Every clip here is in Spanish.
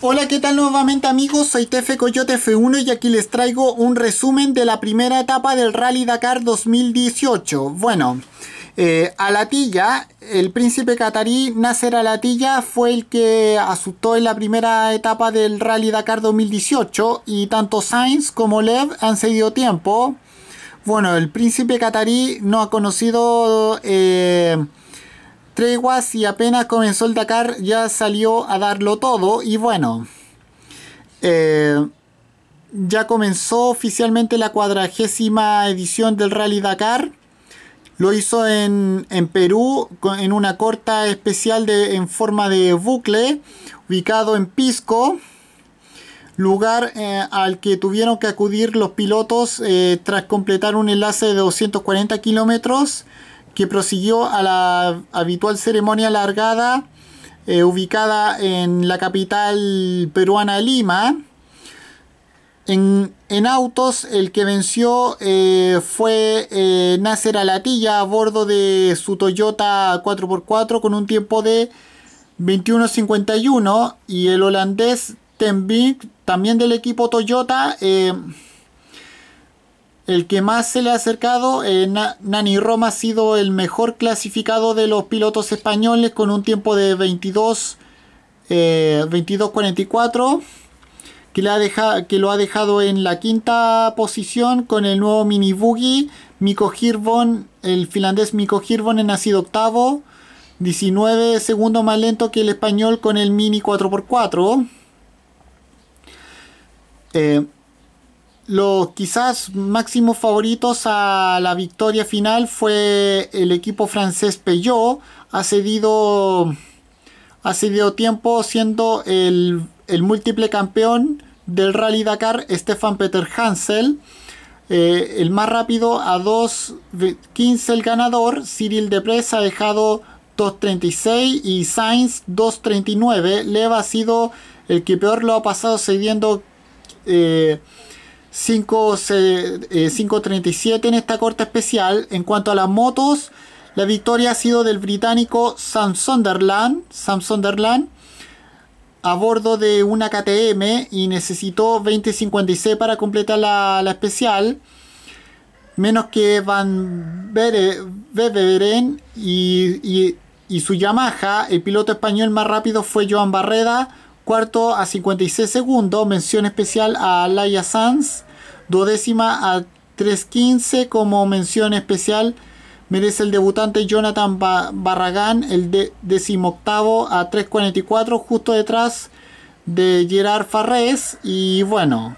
Hola, ¿qué tal nuevamente amigos? Soy Tefe Coyote F1 y aquí les traigo un resumen de la primera etapa del Rally Dakar 2018. Bueno, eh, Alatilla, el príncipe catarí Nasser Alatilla fue el que asustó en la primera etapa del Rally Dakar 2018 y tanto Sainz como Lev han seguido tiempo. Bueno, el príncipe catarí no ha conocido... Eh, treguas y apenas comenzó el Dakar ya salió a darlo todo y bueno, eh, ya comenzó oficialmente la cuadragésima edición del Rally Dakar. Lo hizo en, Perú en una corta especial de, en forma de bucle, ubicado en Pisco, lugar eh, al que tuvieron que acudir los pilotos eh, tras completar un enlace de 240 kilómetros que prosiguió a la habitual ceremonia alargada eh, ubicada en la capital peruana Lima. En, autos, el que venció eh, fue eh, Alatilla a bordo de su Toyota 4x4 con un tiempo de 21.51 y el holandés Tenvik, también del equipo Toyota, eh, el que más se le ha acercado, eh, Nani Roma ha sido el mejor clasificado de los pilotos españoles con un tiempo de 22, eh, 22.44, que, que lo ha dejado en la quinta posición con el nuevo Mini buggy Miko Hirvon, el finlandés Miko Hirvonen ha sido octavo, 19 segundos más lento que el español con el Mini 4x4. Eh, los quizás máximos favoritos a la victoria final fue el equipo francés Peugeot. Ha cedido, ha cedido tiempo siendo el, el múltiple campeón del Rally Dakar, Stefan Peter Hansel. Eh, el más rápido a 2.15 el ganador. Cyril Depres ha dejado 2.36 y Sainz 2.39. Leva ha sido el que peor lo ha pasado cediendo. Eh, 5.37 eh, en esta corte especial. En cuanto a las motos, la victoria ha sido del británico Sam Sunderland, a bordo de una KTM y necesitó 20.56 para completar la, especial. Menos que Van Beveren y, y su Yamaha. El piloto español más rápido fue Joan Barreda Cuarto a 56 segundos, mención especial a Laia Sanz. Duodécima a 3.15 como mención especial merece el debutante Jonathan Barragán, el de decimoctavo a 3.44, justo detrás de Gerard Farrés. Y bueno,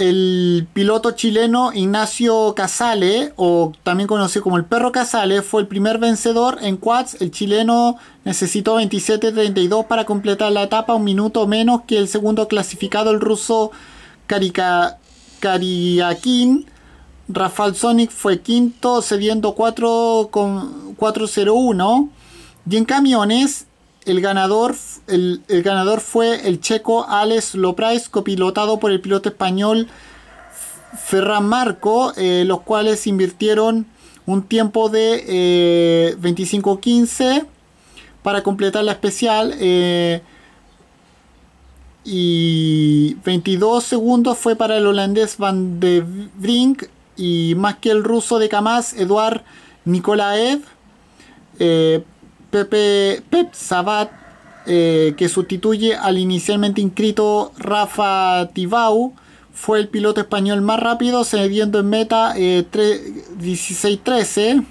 el piloto chileno Ignacio Casale, o también conocido como el perro Casale, fue el primer vencedor en quads. El chileno necesitó 27.32 para completar la etapa, un minuto menos que el segundo clasificado, el ruso Karika, Rafael Sonic fue quinto, cediendo 4.01. Y en camiones, el ganador, el, ganador fue el checo Alex Loprais, copilotado por el piloto español Ferran Marco, eh, los cuales invirtieron un tiempo de 25-15 eh, para completar la especial. Eh, y 22 segundos fue para el holandés Van de Brink y más que el ruso de Kamaz, Eduard Nikolaev. Pepe Pep Sabat, eh, que sustituye al inicialmente inscrito Rafa Tibau, fue el piloto español más rápido, cediendo en meta 16-13. Eh,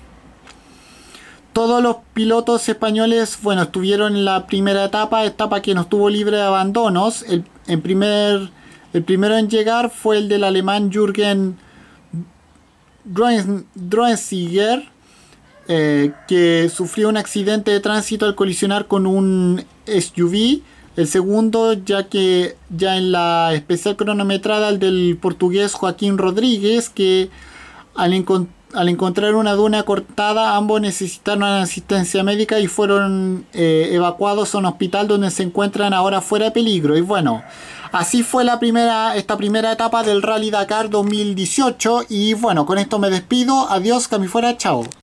Todos los pilotos españoles, bueno, estuvieron en la primera etapa, etapa que no estuvo libre de abandonos. El, en primer, el primero en llegar fue el del alemán Jürgen Droensiger eh, que sufrió un accidente de tránsito al colisionar con un SUV. El segundo, ya que ya en la especial cronometrada, el del portugués Joaquín Rodríguez, que al, encontrar una duna cortada, ambos necesitaron asistencia médica y fueron eh, evacuados a un hospital donde se encuentran ahora fuera de peligro. Y bueno, así fue la primera, esta primera etapa del Rally Dakar 2018. Y bueno, con esto me despido. Adiós, que fuera, chao.